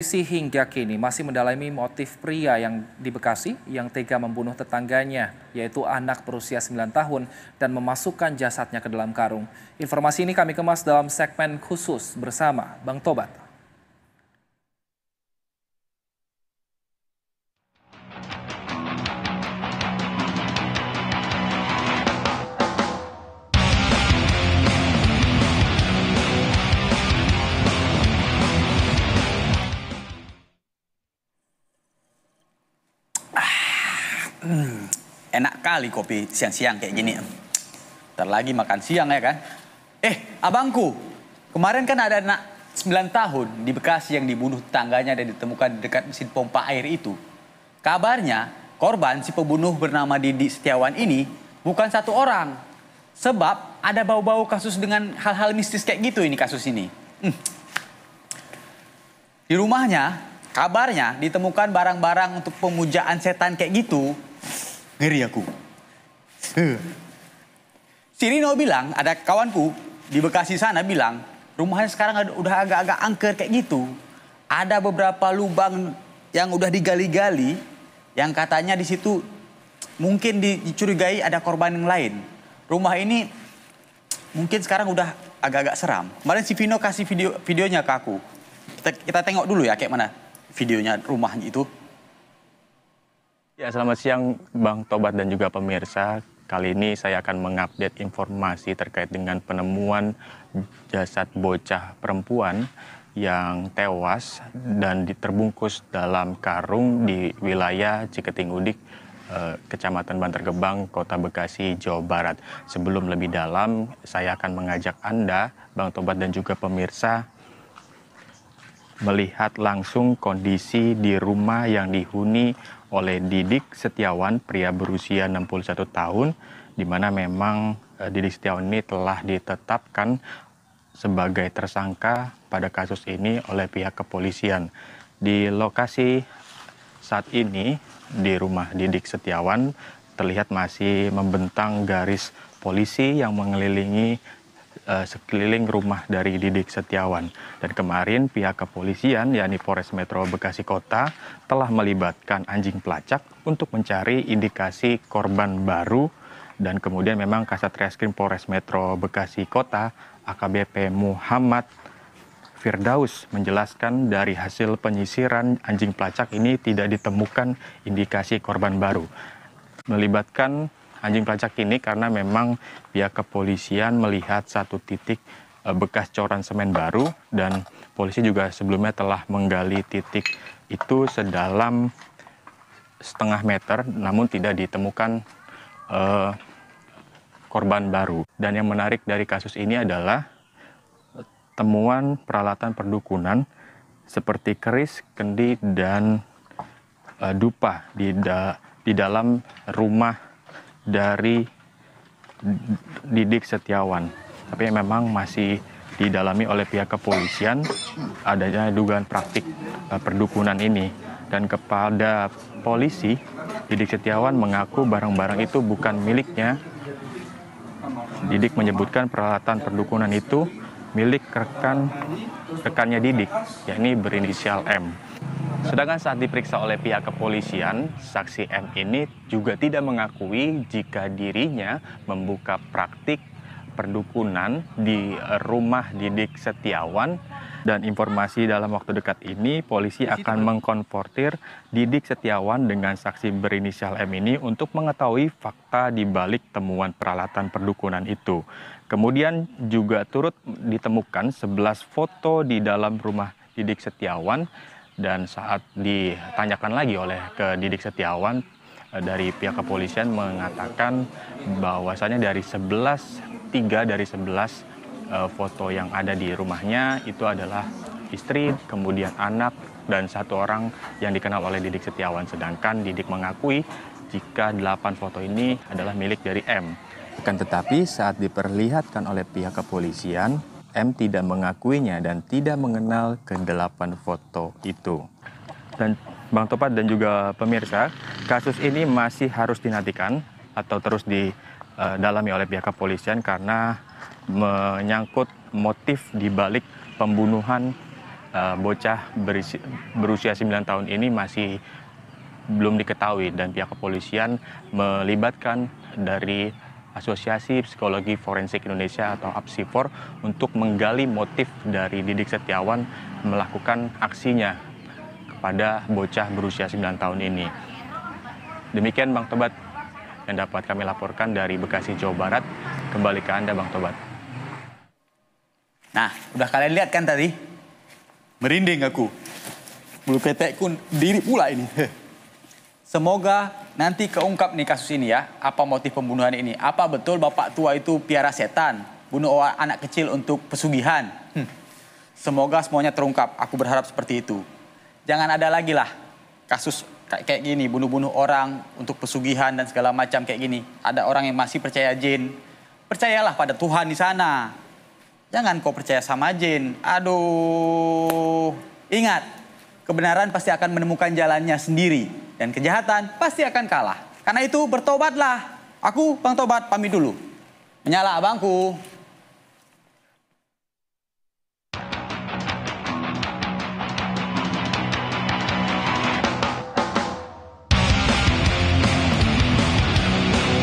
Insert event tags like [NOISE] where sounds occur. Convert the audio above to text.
Polisi hingga kini masih mendalami motif pria yang di Bekasi yang tega membunuh tetangganya, yaitu anak berusia 9 tahun, dan memasukkan jasadnya ke dalam karung. Informasi ini kami kemas dalam segmen khusus bersama Bang Tobat. Enak kali kopi siang-siang kayak gini. Ntar lagi makan siang ya kan. Eh, abangku, kemarin kan ada anak 9 tahun di Bekasi yang dibunuh tetangganya dan ditemukan dekat mesin pompa air itu. Kabarnya, korban si pembunuh bernama Didi Setiawan ini bukan satu orang. Sebab ada bau-bau kasus dengan hal-hal mistis kayak gitu ini kasus ini. Hmm. Di rumahnya, kabarnya ditemukan barang-barang untuk pemujaan setan kayak gitu ngeri aku. Sini Sirino bilang, ada kawanku di Bekasi sana bilang, rumahnya sekarang udah agak-agak angker kayak gitu. Ada beberapa lubang yang udah digali-gali, yang katanya di situ mungkin dicurigai ada korban yang lain. Rumah ini mungkin sekarang udah agak-agak seram. Kemarin si Vino kasih video videonya ke aku. Kita, kita tengok dulu ya kayak mana videonya rumah itu. Ya, selamat siang Bang Tobat dan juga pemirsa. Kali ini saya akan mengupdate informasi terkait dengan penemuan jasad bocah perempuan yang tewas dan diterbungkus dalam karung di wilayah Ciketing Udik, eh, Kecamatan Bantar Gebang, Kota Bekasi, Jawa Barat. Sebelum lebih dalam, saya akan mengajak Anda, Bang Tobat dan juga pemirsa, melihat langsung kondisi di rumah yang dihuni oleh Didik Setiawan, pria berusia 61 tahun, di mana memang eh, Didik Setiawan ini telah ditetapkan sebagai tersangka pada kasus ini oleh pihak kepolisian. Di lokasi saat ini di rumah Didik Setiawan terlihat masih membentang garis polisi yang mengelilingi uh, sekeliling rumah dari Didik Setiawan. Dan kemarin pihak kepolisian yakni Polres Metro Bekasi Kota telah melibatkan anjing pelacak untuk mencari indikasi korban baru dan kemudian memang Kasat Reskrim Polres Metro Bekasi Kota AKBP Muhammad Firdaus menjelaskan dari hasil penyisiran anjing pelacak ini tidak ditemukan indikasi korban baru. Melibatkan anjing pelacak ini karena memang pihak kepolisian melihat satu titik eh, bekas coran semen baru dan polisi juga sebelumnya telah menggali titik itu sedalam setengah meter namun tidak ditemukan uh, korban baru. Dan yang menarik dari kasus ini adalah temuan peralatan perdukunan seperti keris, kendi, dan uh, dupa di, da di dalam rumah dari Didik Setiawan. Tapi memang masih didalami oleh pihak kepolisian adanya dugaan praktik eh, perdukunan ini. Dan kepada polisi, Didik Setiawan mengaku barang-barang itu bukan miliknya. Didik menyebutkan peralatan perdukunan itu milik rekan rekannya Didik, yakni berinisial M. Sedangkan saat diperiksa oleh pihak kepolisian, saksi M ini juga tidak mengakui jika dirinya membuka praktik perdukunan di rumah Didik Setiawan dan informasi dalam waktu dekat ini polisi akan mengkonfortir Didik Setiawan dengan saksi berinisial M ini untuk mengetahui fakta di balik temuan peralatan perdukunan itu. Kemudian juga turut ditemukan 11 foto di dalam rumah Didik Setiawan dan saat ditanyakan lagi oleh ke Didik Setiawan eh, dari pihak kepolisian mengatakan bahwasannya dari 11 tiga dari 11 eh, foto yang ada di rumahnya itu adalah istri, kemudian anak dan satu orang yang dikenal oleh Didik Setiawan. Sedangkan Didik mengakui jika 8 foto ini adalah milik dari M. Akan tetapi saat diperlihatkan oleh pihak kepolisian M tidak mengakuinya dan tidak mengenal kedelapan foto itu. Dan Bang Topat dan juga pemirsa, kasus ini masih harus dinantikan atau terus didalami eh, oleh pihak kepolisian karena menyangkut motif di balik pembunuhan eh, bocah berusia 9 tahun ini masih belum diketahui dan pihak kepolisian melibatkan dari Asosiasi Psikologi Forensik Indonesia atau APSIFOR untuk menggali motif dari Didik Setiawan melakukan aksinya kepada bocah berusia 9 tahun ini. Demikian Bang Tobat yang dapat kami laporkan dari Bekasi, Jawa Barat. Kembali ke Anda Bang Tobat. Nah, udah kalian lihat kan tadi? Merinding aku. Bulu ketekku diri pula ini. [LAUGHS] Semoga Nanti keungkap nih kasus ini ya, apa motif pembunuhan ini? Apa betul bapak tua itu piara setan, bunuh anak kecil untuk pesugihan? Hmm. Semoga semuanya terungkap. Aku berharap seperti itu. Jangan ada lagi lah kasus kayak kayak gini, bunuh-bunuh orang untuk pesugihan dan segala macam kayak gini. Ada orang yang masih percaya jin. Percayalah pada Tuhan di sana. Jangan kau percaya sama jin. Aduh. Ingat, kebenaran pasti akan menemukan jalannya sendiri dan kejahatan pasti akan kalah. Karena itu bertobatlah. Aku Bang Tobat pamit dulu. Menyala abangku.